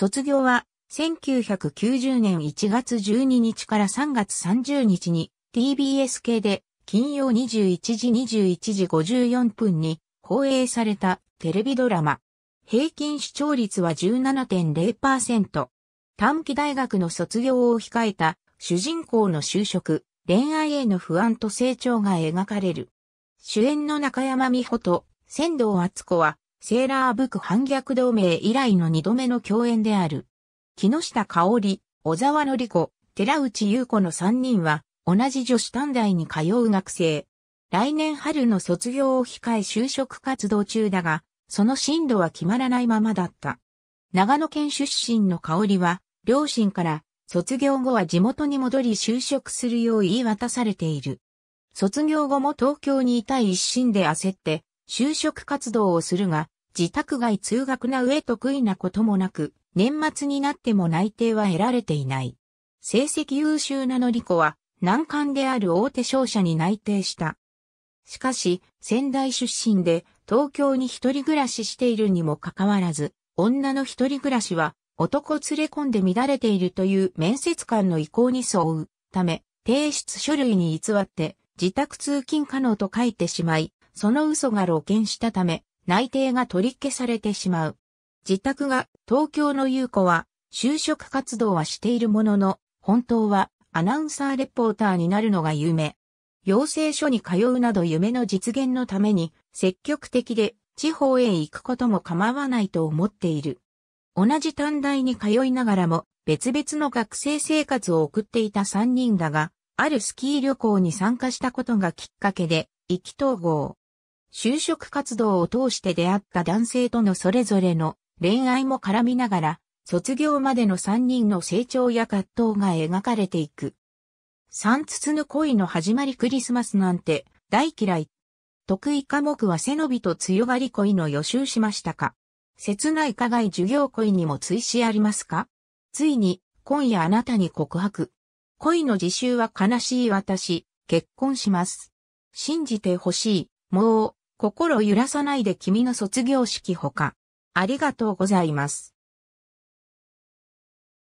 卒業は、1990年1月12日から3月30日に TBS 系で金曜21時21時54分に放映されたテレビドラマ。平均視聴率は17.0%。短期大学の卒業を控えた主人公の就職、恋愛への不安と成長が描かれる。主演の中山美穂と仙道敦子はセーラーブク反逆同盟以来の二度目の共演である。木下香織、小沢のり子、寺内優子の三人は、同じ女子短大に通う学生。来年春の卒業を控え就職活動中だが、その進路は決まらないままだった。長野県出身の香織は、両親から卒業後は地元に戻り就職するよう言い渡されている。卒業後も東京にいたい一心で焦って、就職活動をするが、自宅外通学な上得意なこともなく、年末になっても内定は得られていない。成績優秀なのりこは、難関である大手商社に内定した。しかし、仙台出身で東京に一人暮らししているにもかかわらず、女の一人暮らしは男連れ込んで乱れているという面接官の意向に沿うため、提出書類に偽って自宅通勤可能と書いてしまい、その嘘が露見したため、内定が取り消されてしまう。自宅が東京の優子は、就職活動はしているものの、本当はアナウンサーレポーターになるのが夢。養成所に通うなど夢の実現のために積極的で地方へ行くことも構わないと思っている。同じ短大に通いながらも別々の学生生活を送っていた3人だが、あるスキー旅行に参加したことがきっかけで意気投合。就職活動を通して出会った男性とのそれぞれの恋愛も絡みながら、卒業までの3人の成長や葛藤が描かれていく。三つぬ恋の始まりクリスマスなんて大嫌い。得意科目は背伸びと強がり恋の予習しましたか切ない課外授業恋にも追試ありますかついに今夜あなたに告白。恋の自習は悲しい私、結婚します。信じてほしい、もう、心揺らさないで君の卒業式ほか。ありがとうございます。